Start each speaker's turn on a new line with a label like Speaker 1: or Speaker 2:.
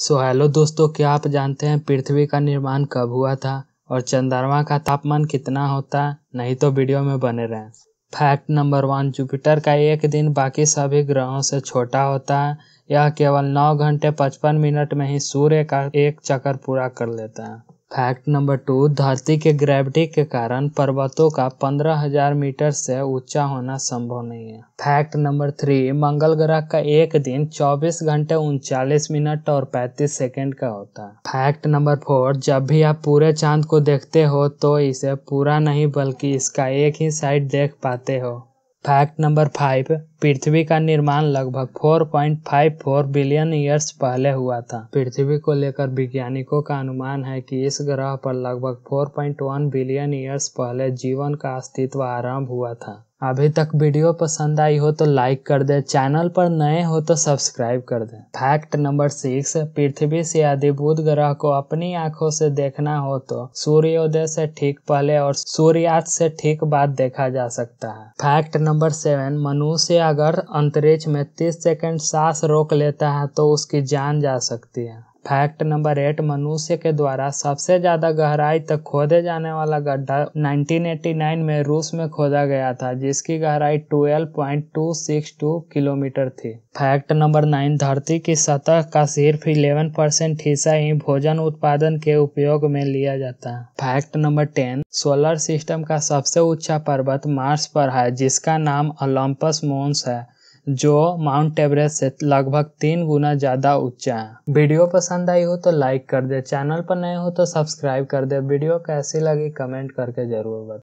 Speaker 1: so hello दोस्तों क्या आप जानते हैं पृथ्वी का निर्माण कब हुआ था और चंद्रमा का तापमान कितना होता नहीं तो वीडियो में बने रहें फैक्ट नंबर वन जुपिटर का एक दिन बाकी सभी ग्रहों से छोटा होता है यह केवल नौ घंटे पचपन मिनट में ही सूर्य का एक चक्कर पूरा कर लेता है फैक्ट नंबर टू धरती के ग्रेविटी के कारण पर्वतों का पंद्रह हजार मीटर से ऊंचा होना संभव नहीं है फैक्ट नंबर थ्री मंगल ग्रह का एक दिन चौबीस घंटे उनचालीस मिनट और पैंतीस सेकंड का होता है फैक्ट नंबर फोर जब भी आप पूरे चांद को देखते हो तो इसे पूरा नहीं बल्कि इसका एक ही साइड देख पाते हो फैक्ट नंबर फाइव पृथ्वी का निर्माण लगभग 4.54 बिलियन ईयर्स पहले हुआ था पृथ्वी को लेकर वैज्ञानिकों का अनुमान है कि इस ग्रह पर लगभग 4.1 बिलियन ईयर्स पहले जीवन का अस्तित्व आरंभ हुआ था अभी तक वीडियो पसंद आई हो तो लाइक कर दे चैनल पर नए हो तो सब्सक्राइब कर दे फैक्ट नंबर सिक्स पृथ्वी से अधिभूत ग्रह को अपनी आंखों से देखना हो तो सूर्योदय से ठीक पहले और सूर्यास्त से ठीक बाद देखा जा सकता है फैक्ट नंबर सेवन मनुष्य अगर अंतरिक्ष में तीस सेकंड सांस रोक लेता है तो उसकी जान जा सकती है फैक्ट नंबर एट मनुष्य के द्वारा सबसे ज़्यादा गहराई तक खोदे जाने वाला गड्ढा 1989 में रूस में खोदा गया था जिसकी गहराई 12.262 किलोमीटर थी फैक्ट नंबर नाइन धरती की सतह का सिर्फ 11 परसेंट हिस्सा ही भोजन उत्पादन के उपयोग में लिया जाता है fact number ten solar system का सबसे ऊंचा पर्वत मार्स पर है जिसका नाम ओलंपस मोन्स है जो माउंट एवरेस्ट से लगभग तीन गुना ज़्यादा ऊंचा है वीडियो पसंद आई हो तो लाइक कर दे चैनल पर नए हो तो सब्सक्राइब कर दे वीडियो कैसी लगी कमेंट करके ज़रूर बता